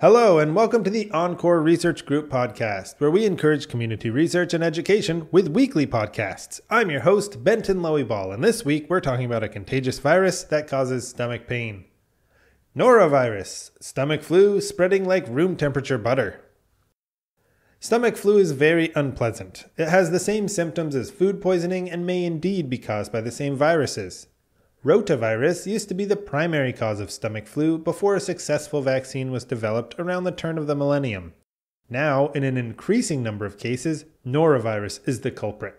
Hello, and welcome to the Encore Research Group podcast, where we encourage community research and education with weekly podcasts. I'm your host, Benton Ball, and this week we're talking about a contagious virus that causes stomach pain norovirus, stomach flu spreading like room temperature butter. Stomach flu is very unpleasant. It has the same symptoms as food poisoning and may indeed be caused by the same viruses. Rotavirus used to be the primary cause of stomach flu before a successful vaccine was developed around the turn of the millennium. Now, in an increasing number of cases, norovirus is the culprit.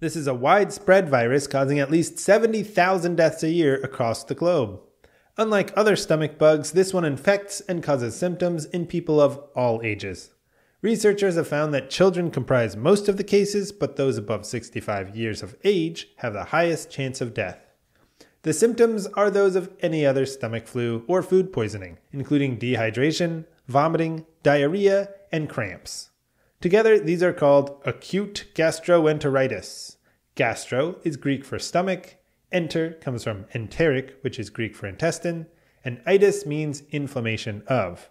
This is a widespread virus causing at least 70,000 deaths a year across the globe. Unlike other stomach bugs, this one infects and causes symptoms in people of all ages. Researchers have found that children comprise most of the cases, but those above 65 years of age have the highest chance of death. The symptoms are those of any other stomach flu or food poisoning, including dehydration, vomiting, diarrhea, and cramps. Together, these are called acute gastroenteritis. Gastro is Greek for stomach, enter comes from enteric, which is Greek for intestine, and itis means inflammation of.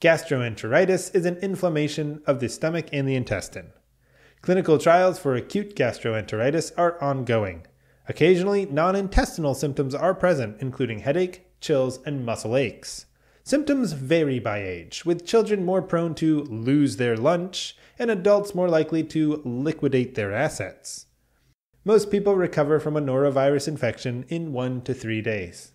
Gastroenteritis is an inflammation of the stomach and the intestine. Clinical trials for acute gastroenteritis are ongoing, Occasionally, non intestinal symptoms are present, including headache, chills, and muscle aches. Symptoms vary by age, with children more prone to lose their lunch and adults more likely to liquidate their assets. Most people recover from a norovirus infection in one to three days.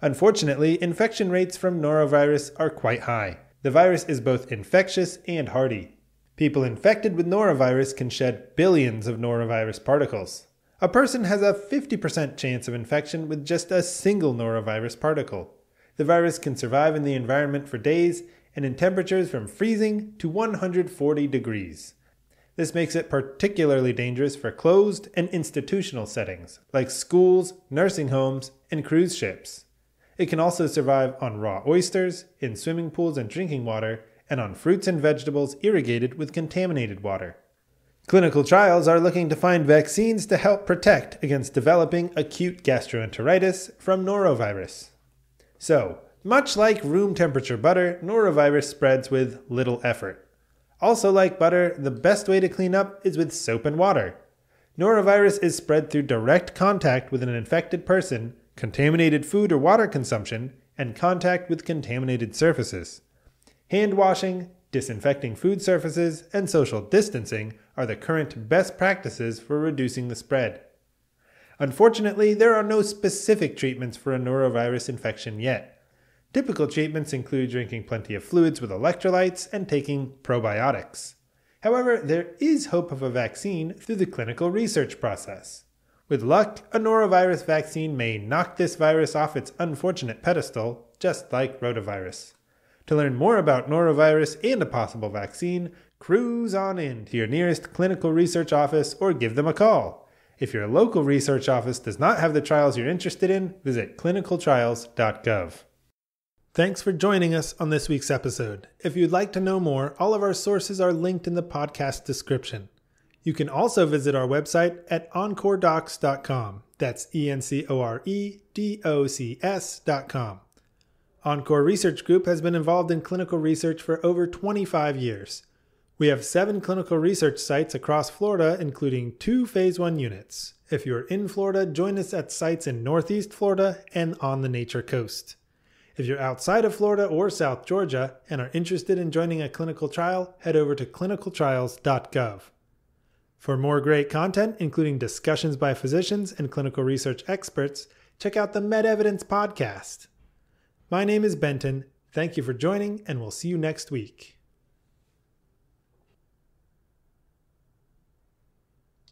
Unfortunately, infection rates from norovirus are quite high. The virus is both infectious and hardy. People infected with norovirus can shed billions of norovirus particles a person has a 50% chance of infection with just a single norovirus particle. The virus can survive in the environment for days and in temperatures from freezing to 140 degrees. This makes it particularly dangerous for closed and institutional settings, like schools, nursing homes, and cruise ships. It can also survive on raw oysters, in swimming pools and drinking water, and on fruits and vegetables irrigated with contaminated water. Clinical trials are looking to find vaccines to help protect against developing acute gastroenteritis from norovirus. So, much like room temperature butter, norovirus spreads with little effort. Also, like butter, the best way to clean up is with soap and water. Norovirus is spread through direct contact with an infected person, contaminated food or water consumption, and contact with contaminated surfaces. Hand washing, disinfecting food surfaces, and social distancing are the current best practices for reducing the spread. Unfortunately, there are no specific treatments for a norovirus infection yet. Typical treatments include drinking plenty of fluids with electrolytes and taking probiotics. However, there is hope of a vaccine through the clinical research process. With luck, a norovirus vaccine may knock this virus off its unfortunate pedestal, just like rotavirus. To learn more about norovirus and a possible vaccine, cruise on in to your nearest clinical research office or give them a call. If your local research office does not have the trials you're interested in, visit clinicaltrials.gov. Thanks for joining us on this week's episode. If you'd like to know more, all of our sources are linked in the podcast description. You can also visit our website at encoredocs.com. That's E N C O R E D O C S.com. Encore Research Group has been involved in clinical research for over 25 years. We have seven clinical research sites across Florida, including two Phase 1 units. If you're in Florida, join us at sites in Northeast Florida and on the Nature Coast. If you're outside of Florida or South Georgia and are interested in joining a clinical trial, head over to clinicaltrials.gov. For more great content, including discussions by physicians and clinical research experts, check out the MedEvidence podcast. My name is Benton. Thank you for joining, and we'll see you next week.